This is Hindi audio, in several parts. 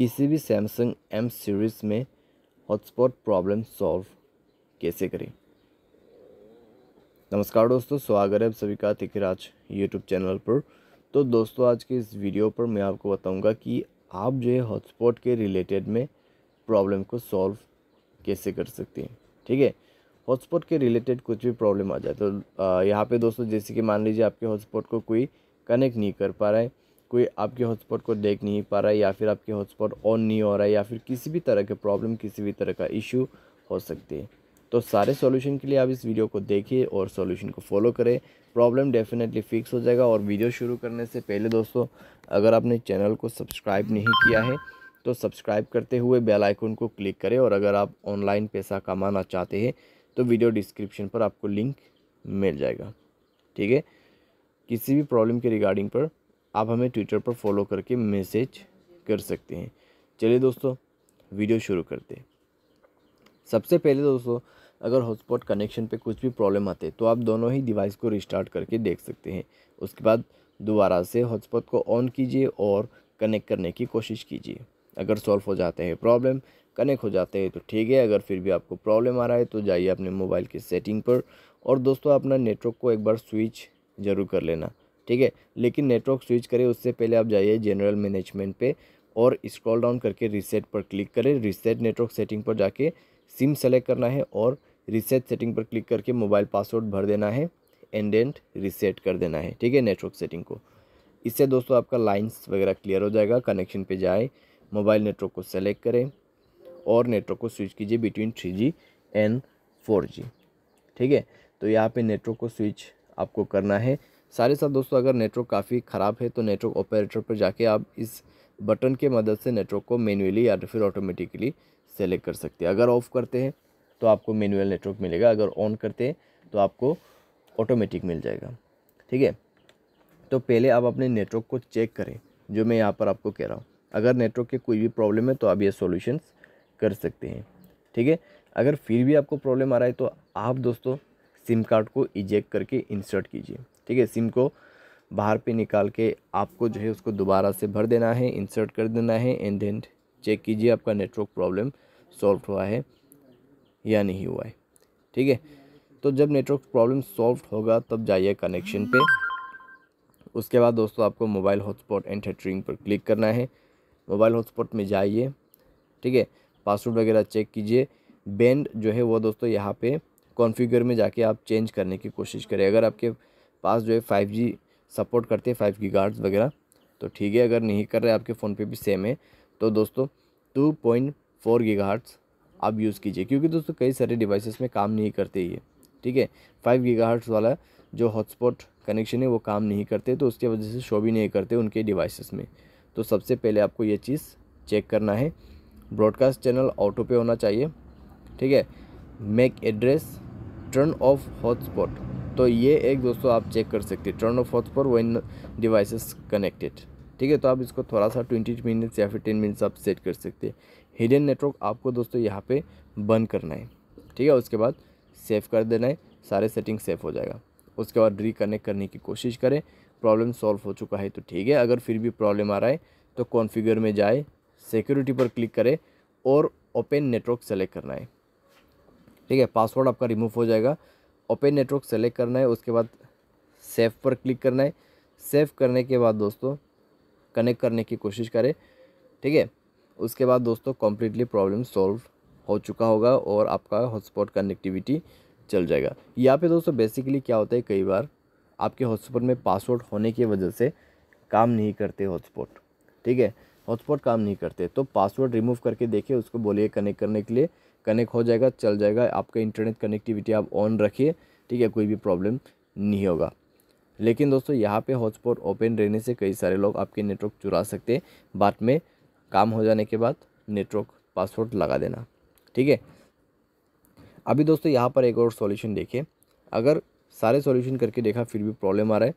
किसी भी सैमसंग एम सीरीज़ में हॉटस्पॉट प्रॉब्लम सॉल्व कैसे करें नमस्कार दोस्तों स्वागत है आप सभी का तिकराज यूट्यूब चैनल पर तो दोस्तों आज के इस वीडियो पर मैं आपको बताऊंगा कि आप जो है हॉटस्पॉट के रिलेटेड में प्रॉब्लम को सॉल्व कैसे कर सकते हैं ठीक है हॉटस्पॉट के रिलेटेड कुछ भी प्रॉब्लम आ जाए तो यहाँ पर दोस्तों जैसे कि मान लीजिए आपके हॉटस्पॉट को कोई कनेक्ट नहीं कर पा रहा है कोई आपके हॉटस्पॉट को देख नहीं पा रहा है या फिर आपके हॉटस्पॉट ऑन नहीं हो रहा है या फिर किसी भी तरह के प्रॉब्लम किसी भी तरह का इशू हो सकती है तो सारे सॉल्यूशन के लिए आप इस वीडियो को देखिए और सॉल्यूशन को फॉलो करें प्रॉब्लम डेफिनेटली फिक्स हो जाएगा और वीडियो शुरू करने से पहले दोस्तों अगर आपने चैनल को सब्सक्राइब नहीं किया है तो सब्सक्राइब करते हुए बेल आइकन को क्लिक करें और अगर आप ऑनलाइन पैसा कमाना चाहते हैं तो वीडियो डिस्क्रिप्शन पर आपको लिंक मिल जाएगा ठीक है किसी भी प्रॉब्लम के रिगार्डिंग पर आप हमें ट्विटर पर फॉलो करके मैसेज कर सकते हैं चलिए दोस्तों वीडियो शुरू करते हैं सबसे पहले दोस्तों अगर हॉटस्पॉट कनेक्शन पे कुछ भी प्रॉब्लम आते तो आप दोनों ही डिवाइस को रिस्टार्ट करके देख सकते हैं उसके बाद दोबारा से हॉटस्पॉट को ऑन कीजिए और कनेक्ट करने की कोशिश कीजिए अगर सॉल्व हो जाते हैं प्रॉब्लम कनेक्ट हो जाते हैं तो ठीक है अगर फिर भी आपको प्रॉब्लम आ रहा है तो जाइए अपने मोबाइल की सेटिंग पर और दोस्तों अपना नेटवर्क को एक बार स्विच ज़रूर कर लेना ठीक है लेकिन नेटवर्क स्विच करें उससे पहले आप जाइए जनरल मैनेजमेंट पे और स्क्रॉल डाउन करके रीसेट पर क्लिक करें रीसेट नेटवर्क सेटिंग पर जाके सिम सेलेक्ट करना है और रीसेट सेटिंग पर क्लिक करके मोबाइल पासवर्ड भर देना है एंड एंड रीसेट कर देना है ठीक है नेटवर्क सेटिंग को इससे दोस्तों आपका लाइन्स वगैरह क्लियर हो जाएगा कनेक्शन पर जाए मोबाइल नेटवर्क को सेलेक्ट करें और नेटवर्क को स्विच कीजिए between three G and four G ठीक है तो यहाँ पे नेटवर्क को स्विच आपको करना है सारे साथ दोस्तों अगर नेटवर्क काफ़ी ख़राब है तो नेटवर्क ऑपरेटर पर जाके आप इस बटन के मदद से नेटवर्क को मैनुअली या फिर ऑटोमेटिकली सेलेक्ट कर सकते हैं अगर ऑफ़ करते हैं तो आपको मैनुअल नेटवर्क मिलेगा अगर ऑन करते हैं तो आपको ऑटोमेटिक मिल जाएगा ठीक है तो पहले आप अपने नेटवर्क को चेक करें जो मैं यहाँ पर आपको कह रहा हूँ अगर नेटवर्क के कोई भी प्रॉब्लम है तो आप ये सोल्यूशन कर सकते हैं ठीक है अगर फिर भी आपको प्रॉब्लम आ रहा है तो आप दोस्तों सिम कार्ड को इजेक्ट करके इंसर्ट कीजिए ठीक है सिम को बाहर पे निकाल के आपको जो है उसको दोबारा से भर देना है इंसर्ट कर देना है एंड देन चेक कीजिए आपका नेटवर्क प्रॉब्लम सॉल्व हुआ है या नहीं हुआ है ठीक है तो जब नेटवर्क प्रॉब्लम सॉल्व होगा तब जाइए कनेक्शन पे उसके बाद दोस्तों आपको मोबाइल हॉटस्पॉट एंड हेटरिंग पर क्लिक करना है मोबाइल हॉटस्पॉट में जाइए ठीक है पासवर्ड वगैरह चेक कीजिए बैंड जो है वो दोस्तों यहाँ पर कॉन्फ़िगर में जाके आप चेंज करने की कोशिश करें अगर आपके पास जो है फाइव जी सपोर्ट करते हैं फाइव जी गार्ड्स वगैरह तो ठीक है अगर नहीं कर रहे आपके फ़ोन पे भी सेम है तो दोस्तों टू पॉइंट फोर गीगाहर्ट्स आप यूज़ कीजिए क्योंकि दोस्तों कई सारे डिवाइसेस में काम नहीं करते ये ठीक है फाइव गीगाहर्ट्स वाला जो हॉटस्पॉट कनेक्शन है वो काम नहीं करते तो उसकी वजह से शो भी नहीं करते उनके डिवाइसेस में तो सबसे पहले आपको ये चीज़ चेक करना है ब्रॉडकास्ट चैनल ऑटो पे होना चाहिए ठीक है MAC address turn off hotspot तो ये एक दोस्तों आप चेक कर सकते हैं turn off hotspot when devices connected ठीक है तो आप इसको थोड़ा सा ट्वेंटी मिनट्स या फिर टेन मिनट्स आप सेट कर सकते हैं हिडन नेटवर्क आपको दोस्तों यहाँ पे बंद करना है ठीक है उसके बाद सेव कर देना है सारे सेटिंग सेफ हो जाएगा उसके बाद रिकनेक्ट करने की कोशिश करें प्रॉब्लम सॉल्व हो चुका है तो ठीक है अगर फिर भी प्रॉब्लम आ रहा है तो कॉन्फ़िगर में जाए सिक्योरिटी पर क्लिक करें और ओपन नेटवर्क सेलेक्ट करना है ठीक है पासवर्ड आपका रिमूव हो जाएगा ओपन नेटवर्क सेलेक्ट करना है उसके बाद सेव पर क्लिक करना है सेव करने के बाद दोस्तों कनेक्ट करने की कोशिश करें ठीक है उसके बाद दोस्तों कम्प्लीटली प्रॉब्लम सॉल्व हो चुका होगा और आपका हॉटस्पॉट कनेक्टिविटी चल जाएगा यहाँ पे दोस्तों बेसिकली क्या होता है कई बार आपके हॉटस्पॉट में पासवर्ड होने की वजह से काम नहीं करते हॉटस्पॉट ठीक है हॉटस्पॉट काम नहीं करते तो पासवर्ड रिमूव करके देखिए उसको बोलिए कनेक्ट करने के लिए कनेक्ट हो जाएगा चल जाएगा आपका इंटरनेट कनेक्टिविटी आप ऑन रखिए ठीक है कोई भी प्रॉब्लम नहीं होगा लेकिन दोस्तों यहाँ पे हॉटस्पॉट ओपन रहने से कई सारे लोग आपके नेटवर्क चुरा सकते हैं बाद में काम हो जाने के बाद नेटवर्क पासवर्ड लगा देना ठीक है अभी दोस्तों यहाँ पर एक और सॉल्यूशन देखिए अगर सारे सॉल्यूशन करके देखा फिर भी प्रॉब्लम आ रहा है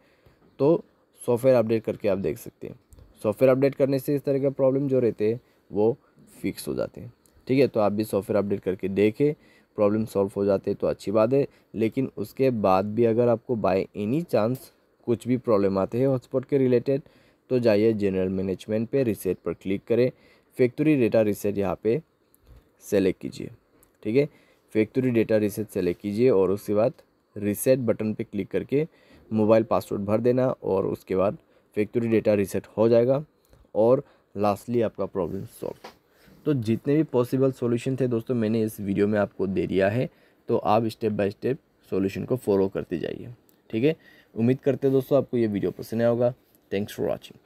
तो सॉफ्टवेयर अपडेट करके आप देख सकते हैं सॉफ्टवेयर अपडेट करने से इस तरह के प्रॉब्लम जो रहते हैं वो फिक्स हो जाते हैं ठीक है तो आप भी सॉफ्टवेयर अपडेट करके देखें प्रॉब्लम सॉल्व हो जाते हैं तो अच्छी बात है लेकिन उसके बाद भी अगर आपको बाय एनी चांस कुछ भी प्रॉब्लम आते हैं हॉटस्पॉट के रिलेटेड तो जाइए जनरल मैनेजमेंट पे रिसेट पर क्लिक करें फैक्ट्री डेटा रिसेट यहाँ पे सेलेक्ट कीजिए ठीक है फैक्ट्री डेटा रिसेट सेलेक्ट कीजिए और उसके बाद रिसेट बटन पे क्लिक करके मोबाइल पासवर्ड भर देना और उसके बाद फैक्ट्री डेटा रिसेट हो जाएगा और लास्टली आपका प्रॉब्लम सॉल्व तो जितने भी पॉसिबल सॉल्यूशन थे दोस्तों मैंने इस वीडियो में आपको दे दिया है तो आप स्टेप बाय स्टेप सॉल्यूशन को फॉलो करते जाइए ठीक है उम्मीद करते हैं दोस्तों आपको ये वीडियो पसंद आया होगा थैंक्स फॉर वॉचिंग